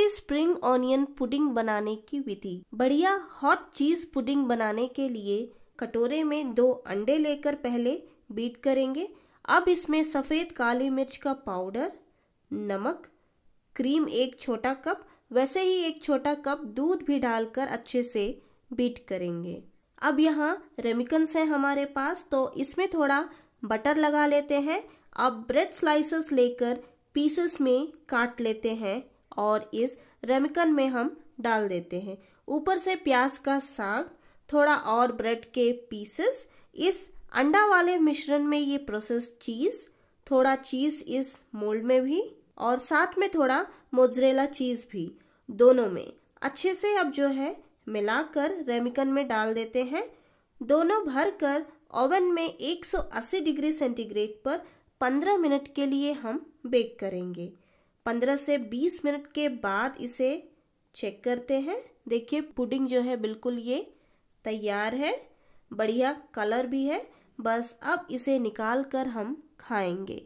देसी spring onion pudding बनाने की विधि बढ़िया हॉट चीज पुडिंग बनाने के लिए कटोरे में दो अंडे लेकर पहले बीट करेंगे अब इसमें सफेद काली मिर्च का पाउडर नमक क्रीम एक छोटा कप वैसे ही एक छोटा कप दूध भी डालकर अच्छे से बीट करेंगे अब यहाँ रेमिकन्स है हमारे पास तो इसमें थोड़ा बटर लगा लेते हैं अब ब्रेड स्लाइसेस लेकर पीसेस में काट लेते हैं और इस रेमिकन में हम डाल देते हैं ऊपर से प्याज का साग थोड़ा और ब्रेड के पीसेस इस अंडा वाले मिश्रण में ये प्रोसेस चीज थोड़ा चीज इस मोल्ड में भी और साथ में थोड़ा मोजरेला चीज भी दोनों में अच्छे से अब जो है मिलाकर रेमिकन में डाल देते हैं दोनों भरकर ओवन में 180 डिग्री सेंटीग्रेड पर 15 मिनट के लिए हम बेक करेंगे पंद्रह से बीस मिनट के बाद इसे चेक करते हैं देखिए पुडिंग जो है बिल्कुल ये तैयार है बढ़िया कलर भी है बस अब इसे निकाल कर हम खाएंगे